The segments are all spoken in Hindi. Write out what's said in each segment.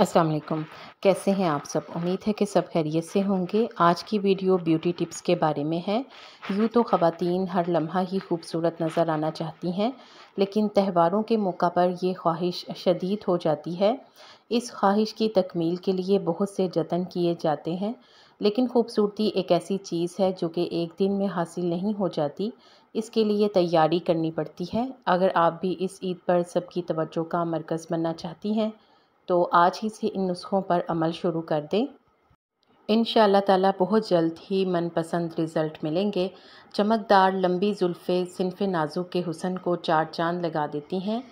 अस्सलाम वालेकुम कैसे हैं आप सब उम्मीद है कि सब खैरियत से होंगे आज की वीडियो ब्यूटी टिप्स के बारे में है यूँ तो ख़वातीन हर लम्हा ही खूबसूरत नज़र आना चाहती हैं लेकिन त्यौहारों के मौका पर यह ख्वाहिश शदीद हो जाती है इस ख्वाहिश की तकमील के लिए बहुत से जतन किए जाते हैं लेकिन खूबसूरती एक ऐसी चीज़ है जो कि एक दिन में हासिल नहीं हो जाती इसके लिए तैयारी करनी पड़ती है अगर आप भी इस ईद पर सबकी तवज्जो का मरकज़ बनना चाहती हैं तो आज ही से इन नुस्खों पर अमल शुरू कर दें इन ताला बहुत जल्द ही मनपसंद रिज़ल्ट मिलेंगे चमकदार लंबी जुल्फ़े सिनफ नाजुक के हुसन को चार चांद लगा देती हैं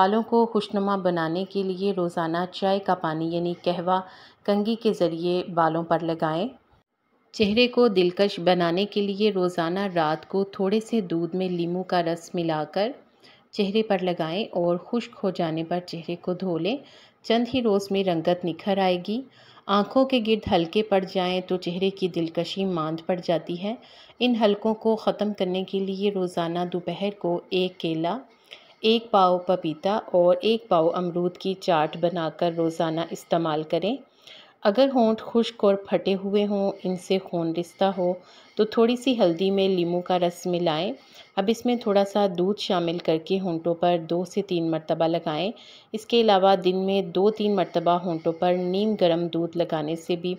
बालों को खुशनुमा बनाने के लिए रोज़ाना चाय का पानी यानी कहवा कंगी के ज़रिए बालों पर लगाएं चेहरे को दिलकश बनाने के लिए रोज़ाना रात को थोड़े से दूध में लीमू का रस मिलाकर चेहरे पर लगाएं और खुश्क हो जाने पर चेहरे को धो लें चंद ही रोज़ में रंगत निखर आएगी आँखों के गिर्द हल्के पड़ जाएं तो चेहरे की दिलकशी मांद पड़ जाती है इन हल्कों को ख़त्म करने के लिए रोज़ाना दोपहर को एक केला एक पाव पपीता और एक पाव अमरूद की चाट बनाकर रोज़ाना इस्तेमाल करें अगर होंठ खुश्क और फटे हुए हों इनसे खून रिश्ता हो तो थोड़ी सी हल्दी में लीमू का रस मिलाएं अब इसमें थोड़ा सा दूध शामिल करके होंठों पर दो से तीन मरतबा लगाएं इसके अलावा दिन में दो तीन मरतबा होंठों पर नीम गर्म दूध लगाने से भी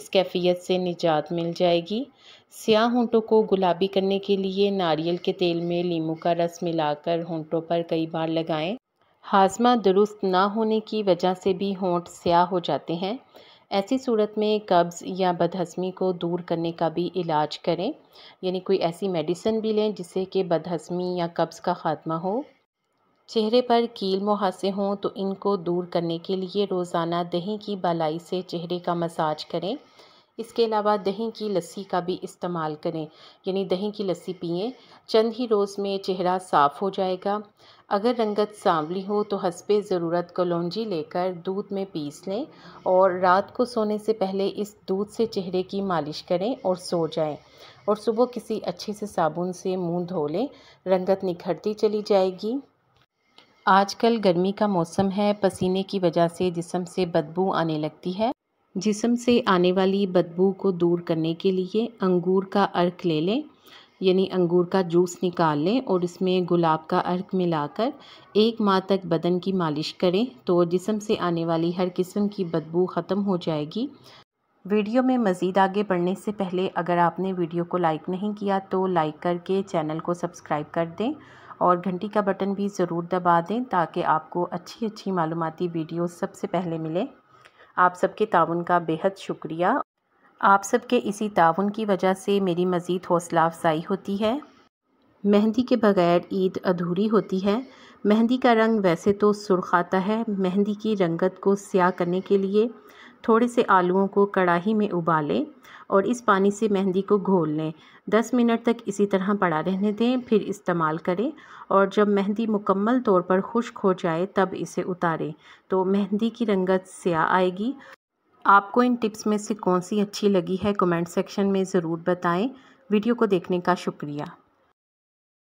इस कैफियत से निजात मिल जाएगी स्याह होंठों को गुलाबी करने के लिए नारियल के तेल में नींबू का रस मिलाकर होंठों पर कई बार लगाएं हाजमा दुरुस्त ना होने की वजह से भी होंठ स्याह हो जाते हैं ऐसी सूरत में कब्ज़ या बदहज़मी को दूर करने का भी इलाज करें यानी कोई ऐसी मेडिसिन भी लें जिससे कि बदहज़मी या कब्ज़ का ख़ात्मा हो चेहरे पर कील मुहासे हों तो इनको दूर करने के लिए रोज़ाना दही की बलाई से चेहरे का मसाज करें इसके अलावा दही की लस्सी का भी इस्तेमाल करें यानी दही की लस्सी पिएं चंद ही रोज़ में चेहरा साफ़ हो जाएगा अगर रंगत सांवली हो तो हंसपे ज़रूरत कलौजी लेकर दूध में पीस लें और रात को सोने से पहले इस दूध से चेहरे की मालिश करें और सो जाएं और सुबह किसी अच्छे से साबुन से मुंह धो लें रंगत निखरती चली जाएगी आजकल गर्मी का मौसम है पसीने की वजह से जिसम से बदबू आने लगती है जिसम से आने वाली बदबू को दूर करने के लिए अंगूर का अर्क ले लें यानी अंगूर का जूस निकाल लें और इसमें गुलाब का अर्क मिलाकर एक माह तक बदन की मालिश करें तो जिसम से आने वाली हर किस्म की बदबू ख़त्म हो जाएगी वीडियो में मज़ीद आगे बढ़ने से पहले अगर आपने वीडियो को लाइक नहीं किया तो लाइक करके चैनल को सब्सक्राइब कर दें और घंटी का बटन भी ज़रूर दबा दें ताकि आपको अच्छी अच्छी मालूमती वीडियो सबसे पहले मिले आप सबके ताउन का बेहद शुक्रिया आप सब के इसी ताउन की वजह से मेरी मज़ीद हौसला अफजाई होती है मेहंदी के बगैर ईद अधूरी होती है मेहंदी का रंग वैसे तो सुरख आता है मेहंदी की रंगत को स्याह करने के लिए थोड़े से आलूओं को कढ़ाही में उबालें और इस पानी से मेहंदी को घोल लें 10 मिनट तक इसी तरह पड़ा रहने दें फिर इस्तेमाल करें और जब मेहंदी मुकम्मल तौर पर खुश्क हो जाए तब इसे उतारें तो मेहंदी की रंगत स्याह आएगी आपको इन टिप्स में से कौन सी अच्छी लगी है कमेंट सेक्शन में ज़रूर बताएं वीडियो को देखने का शुक्रिया